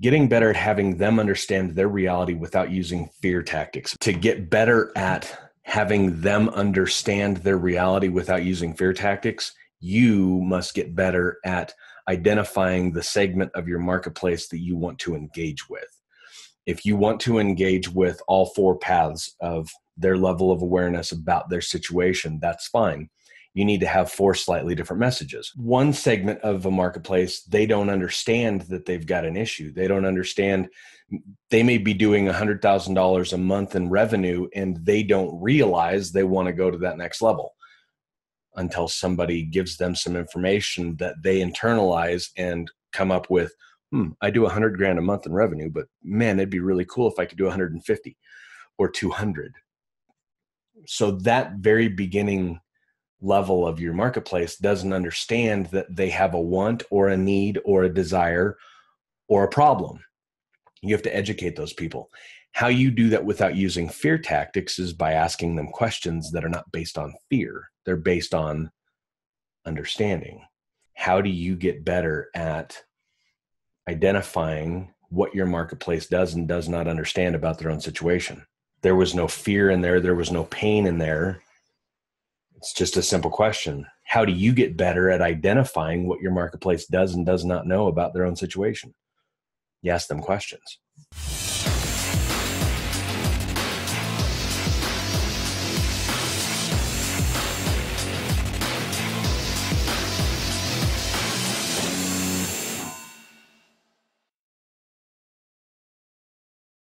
getting better at having them understand their reality without using fear tactics, to get better at having them understand their reality without using fear tactics, you must get better at identifying the segment of your marketplace that you want to engage with. If you want to engage with all four paths of their level of awareness about their situation, that's fine you need to have four slightly different messages. One segment of a marketplace, they don't understand that they've got an issue. They don't understand they may be doing $100,000 a month in revenue and they don't realize they want to go to that next level until somebody gives them some information that they internalize and come up with hmm, I do 100 grand a month in revenue, but man, it'd be really cool if I could do 150 or 200. So that very beginning level of your marketplace doesn't understand that they have a want or a need or a desire or a problem. You have to educate those people. How you do that without using fear tactics is by asking them questions that are not based on fear, they're based on understanding. How do you get better at identifying what your marketplace does and does not understand about their own situation? There was no fear in there, there was no pain in there it's just a simple question. How do you get better at identifying what your marketplace does and does not know about their own situation? You ask them questions.